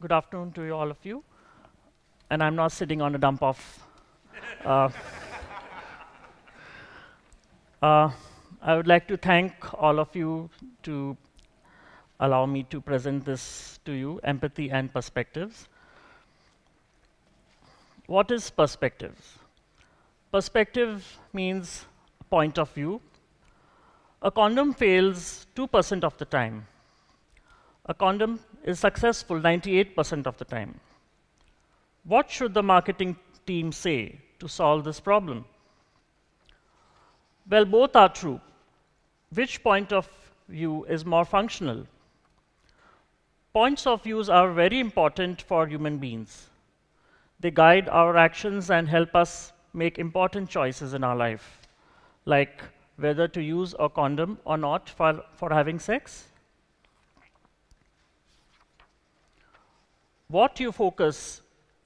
good afternoon to all of you. And I'm not sitting on a dump off. uh, uh, I would like to thank all of you to allow me to present this to you, empathy and perspectives. What is perspectives? Perspective means point of view. A condom fails 2% of the time. A condom is successful 98% of the time. What should the marketing team say to solve this problem? Well, both are true. Which point of view is more functional? Points of views are very important for human beings. They guide our actions and help us make important choices in our life, like whether to use a condom or not for, for having sex, what you focus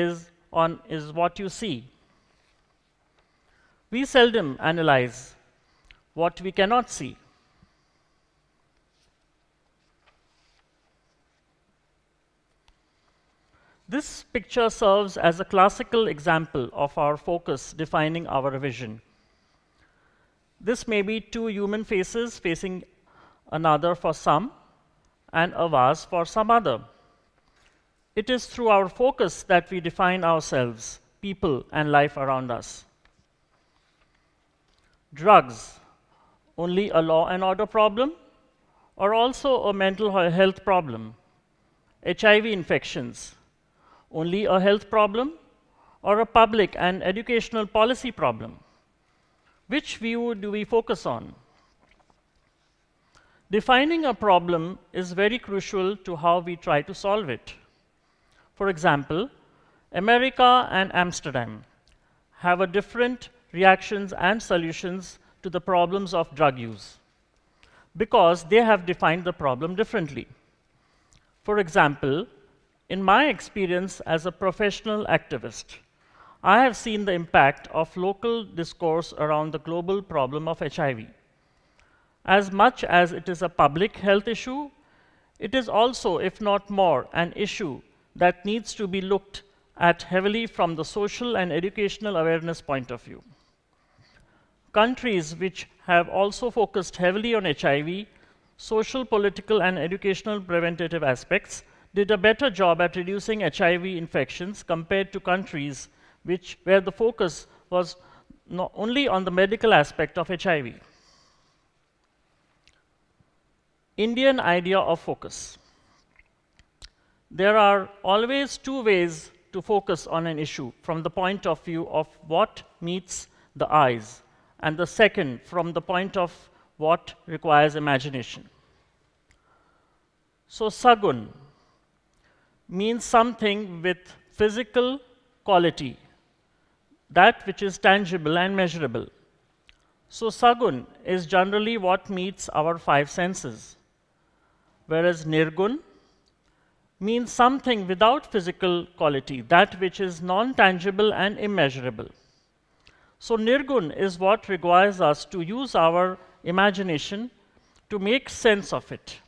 is on is what you see. We seldom analyze what we cannot see. This picture serves as a classical example of our focus defining our vision. This may be two human faces facing another for some and a vase for some other. It is through our focus that we define ourselves, people, and life around us. Drugs, only a law and order problem, or also a mental health problem? HIV infections, only a health problem, or a public and educational policy problem? Which view do we focus on? Defining a problem is very crucial to how we try to solve it. For example, America and Amsterdam have a different reactions and solutions to the problems of drug use because they have defined the problem differently. For example, in my experience as a professional activist, I have seen the impact of local discourse around the global problem of HIV. As much as it is a public health issue, it is also, if not more, an issue that needs to be looked at heavily from the social and educational awareness point of view. Countries which have also focused heavily on HIV, social, political, and educational preventative aspects did a better job at reducing HIV infections compared to countries which, where the focus was not only on the medical aspect of HIV. Indian idea of focus there are always two ways to focus on an issue from the point of view of what meets the eyes, and the second from the point of what requires imagination. So, sagun means something with physical quality, that which is tangible and measurable. So, sagun is generally what meets our five senses, whereas nirgun means something without physical quality, that which is non-tangible and immeasurable. So nirgun is what requires us to use our imagination to make sense of it.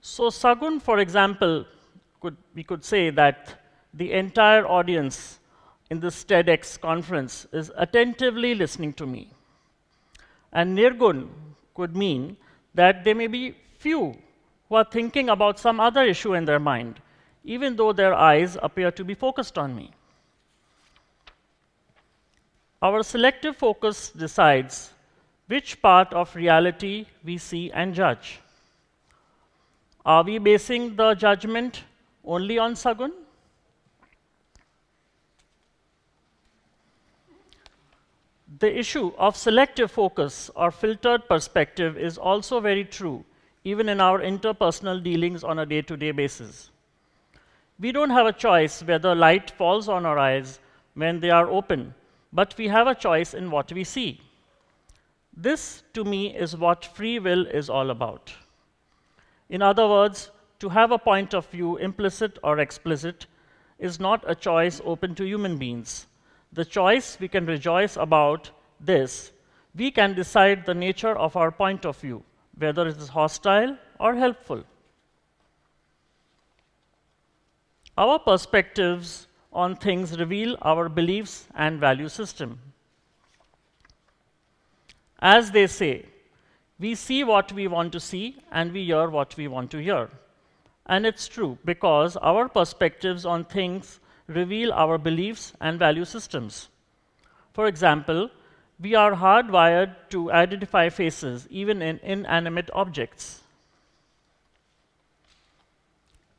So sagun, for example, could, we could say that the entire audience in this TEDx conference is attentively listening to me. And nirgun could mean that there may be few who are thinking about some other issue in their mind, even though their eyes appear to be focused on me. Our selective focus decides which part of reality we see and judge. Are we basing the judgment only on Sagun? The issue of selective focus or filtered perspective is also very true even in our interpersonal dealings on a day to day basis. We don't have a choice whether light falls on our eyes when they are open, but we have a choice in what we see. This, to me, is what free will is all about. In other words, to have a point of view, implicit or explicit, is not a choice open to human beings. The choice we can rejoice about this, we can decide the nature of our point of view whether it is hostile or helpful. Our perspectives on things reveal our beliefs and value system. As they say, we see what we want to see and we hear what we want to hear. And it's true because our perspectives on things reveal our beliefs and value systems. For example, we are hardwired to identify faces, even in inanimate objects.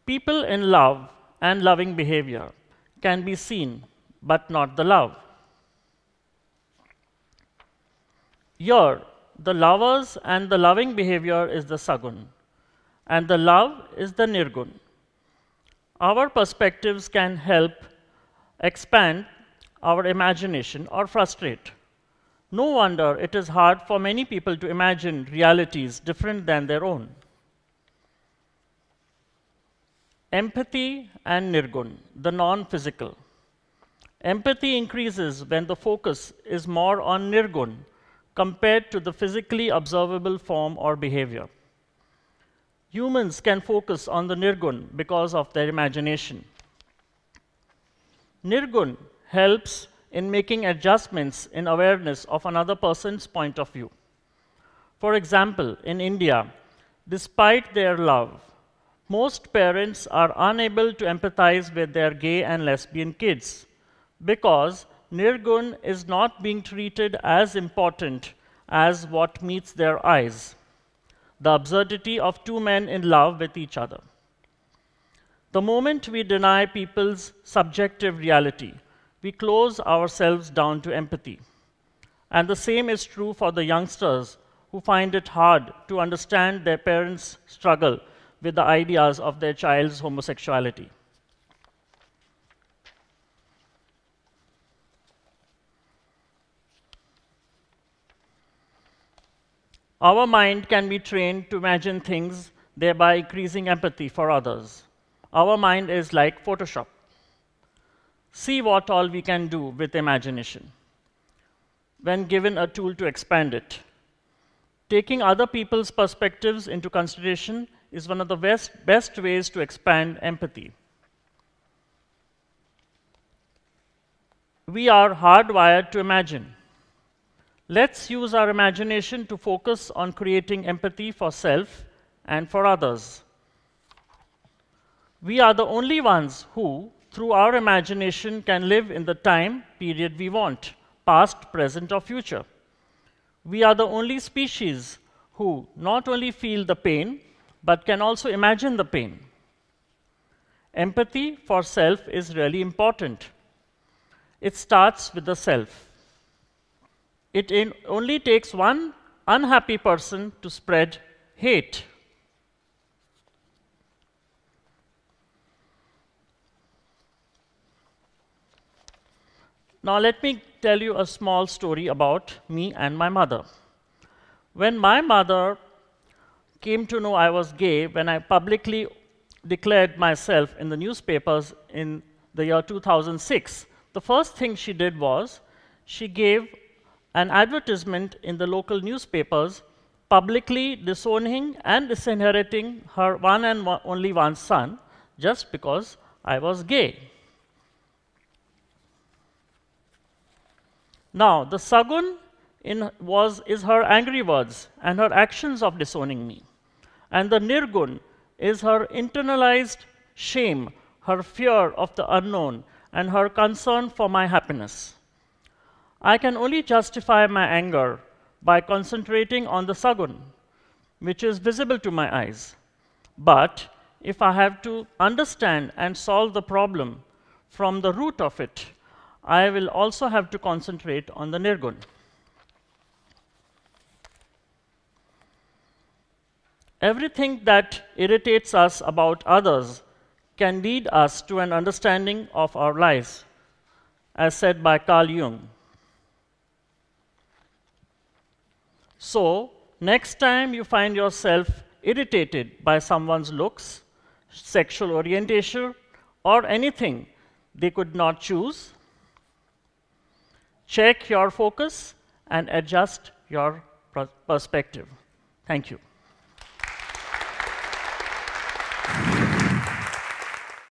People in love and loving behavior can be seen, but not the love. Here, the lovers and the loving behavior is the sagun, and the love is the nirgun. Our perspectives can help expand our imagination or frustrate. No wonder it is hard for many people to imagine realities different than their own. Empathy and nirgun, the non physical. Empathy increases when the focus is more on nirgun compared to the physically observable form or behavior. Humans can focus on the nirgun because of their imagination. Nirgun helps in making adjustments in awareness of another person's point of view. For example, in India, despite their love, most parents are unable to empathize with their gay and lesbian kids because Nirgun is not being treated as important as what meets their eyes. The absurdity of two men in love with each other. The moment we deny people's subjective reality, we close ourselves down to empathy. And the same is true for the youngsters who find it hard to understand their parents' struggle with the ideas of their child's homosexuality. Our mind can be trained to imagine things, thereby increasing empathy for others. Our mind is like Photoshop see what all we can do with imagination when given a tool to expand it. Taking other people's perspectives into consideration is one of the best, best ways to expand empathy. We are hardwired to imagine. Let's use our imagination to focus on creating empathy for self and for others. We are the only ones who, through our imagination can live in the time period we want past, present, or future. We are the only species who not only feel the pain, but can also imagine the pain. Empathy for self is really important. It starts with the self. It only takes one unhappy person to spread hate. Now let me tell you a small story about me and my mother. When my mother came to know I was gay, when I publicly declared myself in the newspapers in the year 2006, the first thing she did was she gave an advertisement in the local newspapers publicly disowning and disinheriting her one and only one son just because I was gay. Now, the sagun in was, is her angry words and her actions of disowning me. And the nirgun is her internalized shame, her fear of the unknown, and her concern for my happiness. I can only justify my anger by concentrating on the sagun, which is visible to my eyes. But if I have to understand and solve the problem from the root of it, I will also have to concentrate on the nirgun. Everything that irritates us about others can lead us to an understanding of our lives, as said by Carl Jung. So, next time you find yourself irritated by someone's looks, sexual orientation, or anything they could not choose, check your focus and adjust your perspective. Thank you.